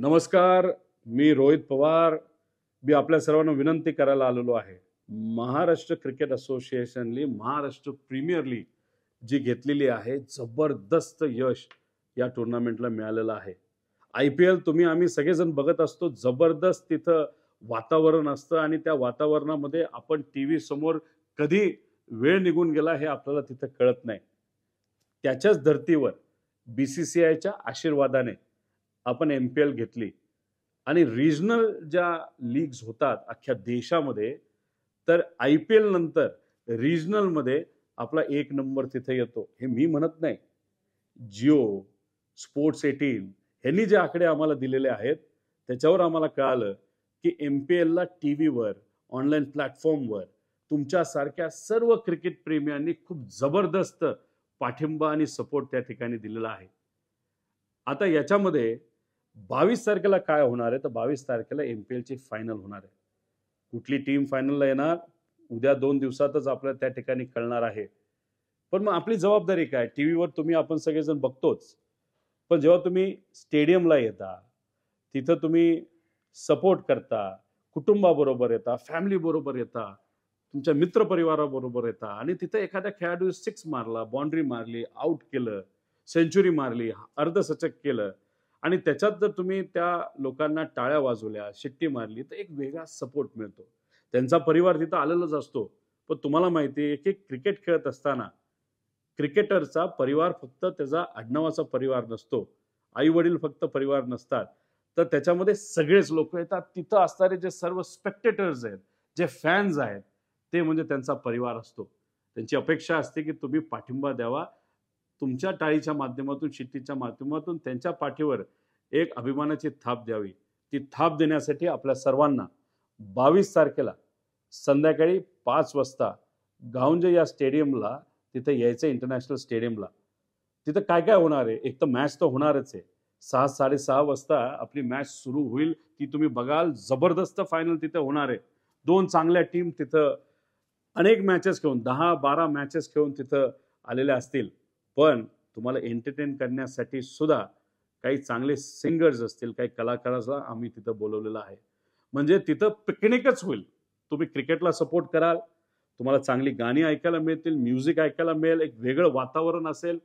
नमस्कार मी रोहित पवार मी आपल्या सर्वांना विनंती करायला आलेलो आहे महाराष्ट्र क्रिकेट असोसिएशनली महाराष्ट्र प्रीमियर लीग जी घेतलेली आहे जबरदस्त यश या टुर्नामेंटला मिळालेलं आहे आय पी एल तुम्ही आम्ही सगळेजण बघत असतो जबरदस्त तिथं वातावरण असतं आणि त्या वातावरणामध्ये आपण टी व्ही समोर कधी वेळ निघून गेला हे आपल्याला तिथं कळत नाही त्याच्याच धर्तीवर बी सी सी आयच्या आशीर्वादाने आपण एम पी एल घेतली आणि रिजनल ज्या लीग्स होतात अख्ख्या देशामध्ये तर आय पी एल नंतर रिजनलमध्ये आपला एक नंबर तिथे येतो हे मी म्हणत नाही जिओ स्पोर्ट्स एटीन ह्यांनी जे आकडे आम्हाला दिलेले आहेत त्याच्यावर आम्हाला कळालं की एम पी एलला टी व्हीवर ऑनलाईन प्लॅटफॉर्मवर तुमच्यासारख्या सर्व क्रिकेट प्रेमियांनी खूप जबरदस्त पाठिंबा आणि सपोर्ट त्या ठिकाणी दिलेला आहे आता याच्यामध्ये बावीस तारखेला काय होणार आहे तर बावीस तारखेला एम पी एलची फायनल होणार आहे कुठली टीम फायनलला येणार उद्या दोन दिवसातच आपल्याला त्या ठिकाणी कळणार आहे पण मग आपली जबाबदारी काय टी व्हीवर तुम्ही आपण सगळेजण बघतोच पण जेव्हा तुम्ही स्टेडियमला येता तिथं तुम्ही सपोर्ट करता कुटुंबाबरोबर येता फॅमिलीबरोबर येता तुमच्या मित्रपरिवाराबरोबर येता आणि तिथं एखाद्या खेळाडू सिक्स मारला बाउंड्री मारली आऊट केलं सेंचुरी मारली अर्धसचक केलं आणि त्याच्यात जर तुम्ही त्या लोकांना टाळ्या वाजवल्या शिट्टी मारली तर एक वेगळा सपोर्ट मिळतो त्यांचा परिवार तिथं आलेलाच असतो पण तुम्हाला माहिती आहे की क्रिकेट खेळत असताना क्रिकेटरचा परिवार फक्त त्याचा आडनावाचा परिवार नसतो आई वडील फक्त परिवार नसतात तर त्याच्यामध्ये सगळेच लोक येतात तिथं असणारे जे सर्व स्पेक्टेटर्स आहेत जे फॅन्स आहेत ते म्हणजे त्यांचा परिवार असतो त्यांची अपेक्षा असते की तुम्ही पाठिंबा द्यावा तुमच्या टाळीच्या माध्यमातून शिट्टीच्या माध्यमातून त्यांच्या पाठीवर एक अभिमानाची थाप द्यावी ती थाप देण्यासाठी आपल्या सर्वांना बावीस तारखेला संध्याकाळी पाच वाजता गावंजे या स्टेडियमला तिथे यायचं इंटरनॅशनल स्टेडियमला तिथं काय काय होणार आहे एक तर मॅच तर होणारच आहे सहा साडेसहा वाजता आपली मॅच सुरू होईल ती तुम्ही बघाल जबरदस्त फायनल तिथं होणार आहे दोन चांगल्या टीम तिथं अनेक मॅचेस खेळून दहा बारा मॅचेस खेळून तिथं आलेल्या असतील पण तुम्हाला एंटरटेन करण्यासाठी सुद्धा काही चांगले सिंगर्स असतील काही कलाकाराला आम्ही तिथं बोलवलेलं आहे म्हणजे तिथं पिकनिकच होईल तुम्ही क्रिकेटला सपोर्ट कराल तुम्हाला चांगली गाणी ऐकायला मिळतील म्युझिक ऐकायला मिळेल एक वेगळं वातावरण असेल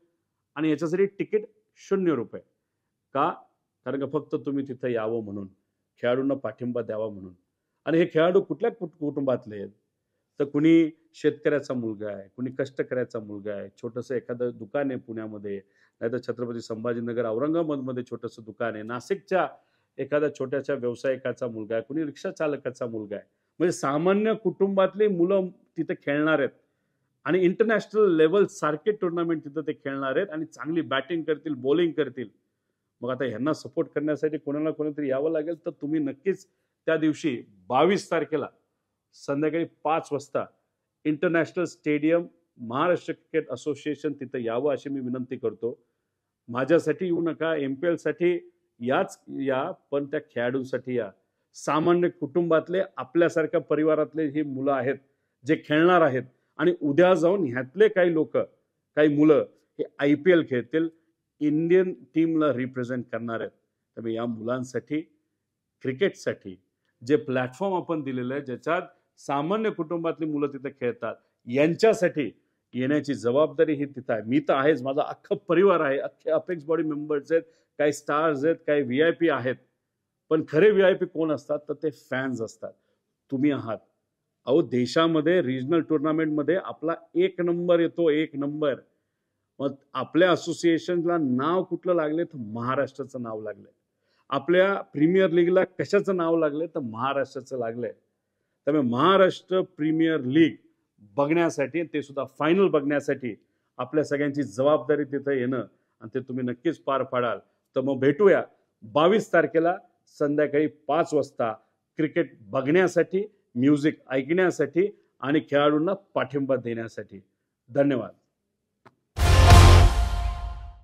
आणि याच्यासाठी तिकीट शून्य रुपये का कारण का फक्त तुम्ही तिथं यावं म्हणून खेळाडूंना पाठिंबा द्यावा म्हणून आणि हे खेळाडू कुठल्या कुटुंबातले आहेत तर कुणी शेतकऱ्याचा मुलगा आहे कुणी कष्टकऱ्याचा मुलगा आहे छोटंसं एखादं दुकान आहे पुण्यामध्ये नाहीतर छत्रपती संभाजीनगर औरंगाबादमध्ये छोटंसं दुकान आहे नाशिकच्या एखाद्या छोट्याशा व्यावसायिकाचा मुलगा आहे कुणी रिक्षा चालकाचा मुलगा आहे म्हणजे सामान्य कुटुंबातली मुलं तिथे खेळणार आहेत आणि इंटरनॅशनल लेवल सारखे टुर्नामेंट तिथं ते खेळणार आहेत आणि चांगली बॅटिंग करतील बॉलिंग करतील मग आता ह्यांना सपोर्ट करण्यासाठी कोणाला कोणीतरी यावं लागेल तर तुम्ही नक्कीच त्या दिवशी बावीस तारखेला संध्याकाळी पाच वाजता international stadium Maharashtra Cricket Association तिथं यावं अशी मी विनंती करतो माझ्यासाठी येऊ नका एम पी एलसाठी याच या पण त्या खेळाडूंसाठी या सामान्य कुटुंबातले आपल्यासारख्या परिवारातले ही मुलं आहेत जे खेळणार आहेत आणि उद्या जाऊन ह्यातले काही लोक काही मुलं हे आय पी एल खेळतील इंडियन टीमला रिप्रेझेंट करणार आहेत त्यामुळे या मुलांसाठी क्रिकेटसाठी जे प्लॅटफॉर्म आपण दिलेलं आहे ज्याच्यात सामान्य कुटुंबातली मुलं तिथे खेळतात यांच्यासाठी येण्याची जबाबदारी ही तिथं आहे मी तर आहेच माझा अख्खा परिवार आहे अख्खे अपेक्स बॉडी मेंबर्स आहेत काही स्टार्स आहेत काही व्ही आय पी आहेत पण खरे व्ही आय पी कोण असतात तर ते फॅन्स असतात तुम्ही आहात अहो देशामध्ये रिजनल टुर्नामेंटमध्ये आपला एक नंबर येतो एक नंबर मग आपल्या असोसिएशनला नाव कुठलं लागले तर महाराष्ट्राचं नाव लागलंय आपल्या प्रीमियर लीगला कशाचं नाव लागलंय तर महाराष्ट्राचं लागलंय त्यामुळे महाराष्ट्र प्रीमियर लीग बघण्यासाठी ते सुद्धा फायनल बघण्यासाठी आपल्या सगळ्यांची जबाबदारी तिथं येणं आणि ते तुम्ही नक्कीच पार पाडाल तर मग भेटूया बावीस तारखेला संध्याकाळी पाच वाजता क्रिकेट बघण्यासाठी म्युझिक ऐकण्यासाठी आणि खेळाडूंना पाठिंबा देण्यासाठी धन्यवाद